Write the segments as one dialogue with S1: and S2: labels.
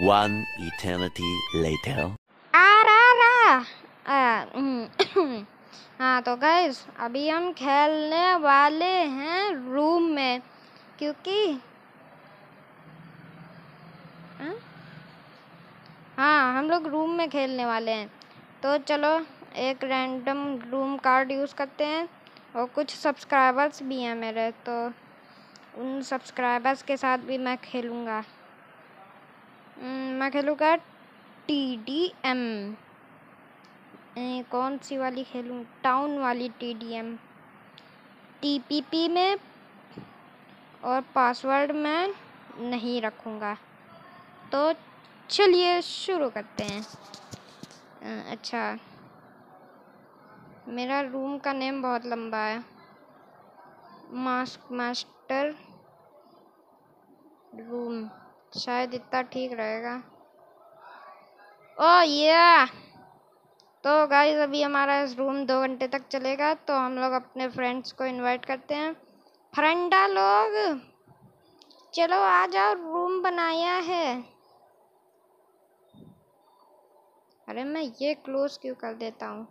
S1: One eternity later. आ हाँ तो gas अभी हम खेलने वाले हैं रूम में क्योंकि हाँ, हाँ हम लोग रूम में खेलने वाले हैं तो चलो एक रैंडम रूम कार्ड यूज़ करते हैं और कुछ सब्सक्राइबर्स भी हैं मेरे तो उन सब्सक्राइबर्स के साथ भी मैं खेलूँगा हम्म, मैं खेलूँगा टी डी एम कौन सी वाली खेलूँ टाउन वाली T D M T P P में और पासवर्ड मैं नहीं रखूँगा तो चलिए शुरू करते हैं अच्छा मेरा रूम का नेम बहुत लंबा है मास्क मास्टर रूम शायद इतना ठीक रहेगा ओ ये तो गाइज अभी हमारा रूम दो घंटे तक चलेगा तो हम लोग अपने फ्रेंड्स को इनवाइट करते हैं फ्रेंडा लोग चलो आ जाओ रूम बनाया है अरे मैं ये क्लोज क्यों कर देता हूँ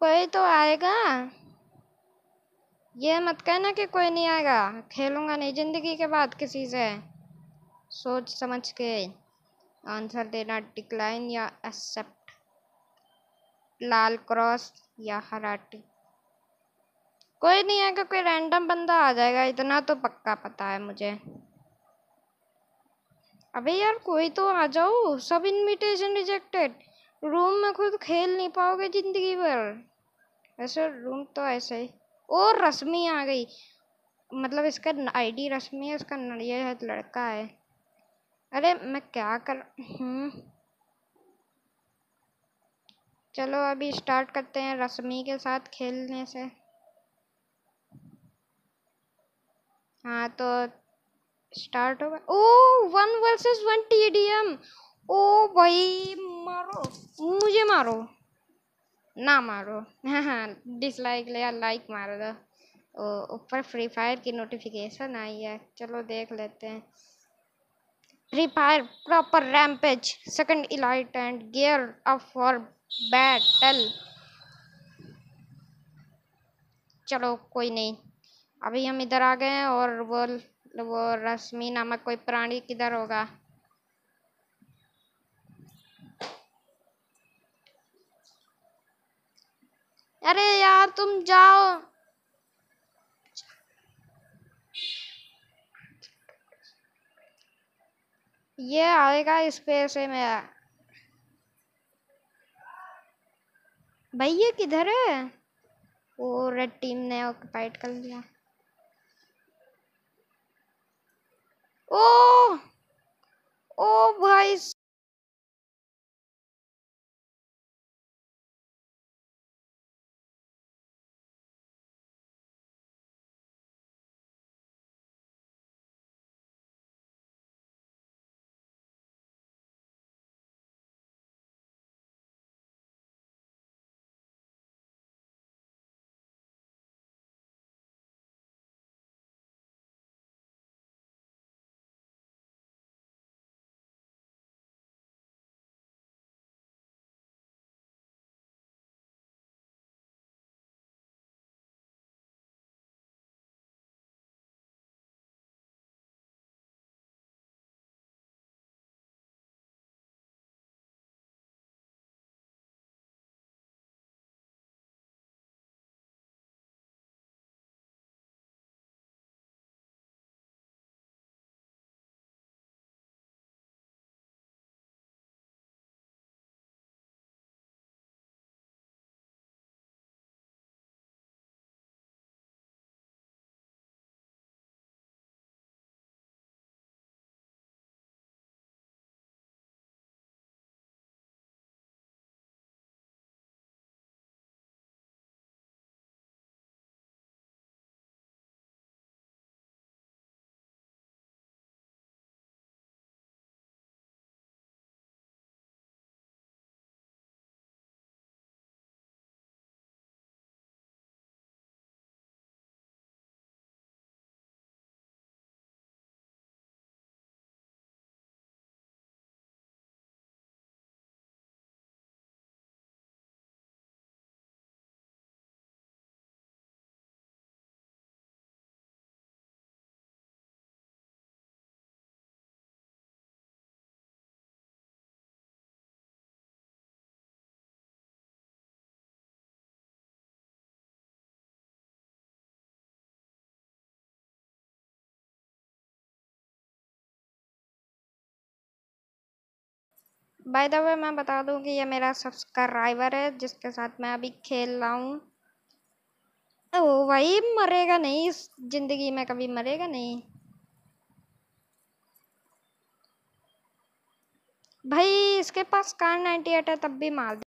S1: कोई तो आएगा ये मत कहना कि कोई नहीं आएगा खेलूँगा नहीं ज़िंदगी के बाद किसी से सोच समझ के आंसर देना डिक्लाइन या एक्सेप्ट लाल क्रॉस या हरा टी कोई नहीं है कोई रैंडम बंदा आ जाएगा इतना तो पक्का पता है मुझे अबे यार कोई तो आ जाओ सब इनविटेशन रिजेक्टेड रूम में खुद खेल नहीं पाओगे जिंदगी भर वैसे रूम तो ऐसे ही और रश्मि आ गई मतलब इसका आईडी रश्मि है इसका ये है लड़का है अरे मैं क्या कर हूँ हम्म। चलो अभी स्टार्ट करते हैं रश्मि के साथ खेलने से हाँ तो स्टार्ट होगा ओ one versus one T O भाई मारो मुझे मारो ना मारो हाँ हाँ डिसलाइक ले या लाइक मार दो ऊपर फ्री फायर की नोटिफिकेशन आई है चलो देख लेते हैं Free Fire Proper Rampage, Second Elite and Gear Up for Battle. चलो कोई नहीं अभी हम इधर आ गए हैं और वो वो रश्मि नामक कोई प्राणी किधर होगा अरे यार तुम जाओ ये आएगा इस पे से मेरा भाई ये किधर है वो रेड टीम ने ऑक्यूपाइड कर लिया ओ ओ भाई बाय द वे मैं बता दूं कि ये मेरा सब्सक्राइबर है जिसके साथ मैं अभी खेल रहा हूँ ओ भाई मरेगा नहीं इस ज़िंदगी में कभी मरेगा नहीं भाई इसके पास कार नाइन्टी एट है तब भी मार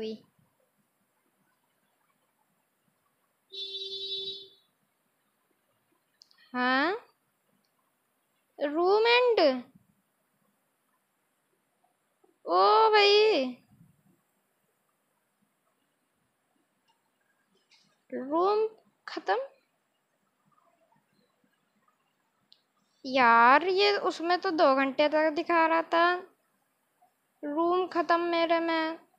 S1: हुई हाँ रूम एंड ओ भाई रूम खत्म यार ये उसमें तो दो घंटे तक दिखा रहा था रूम ख़त्म मेरे में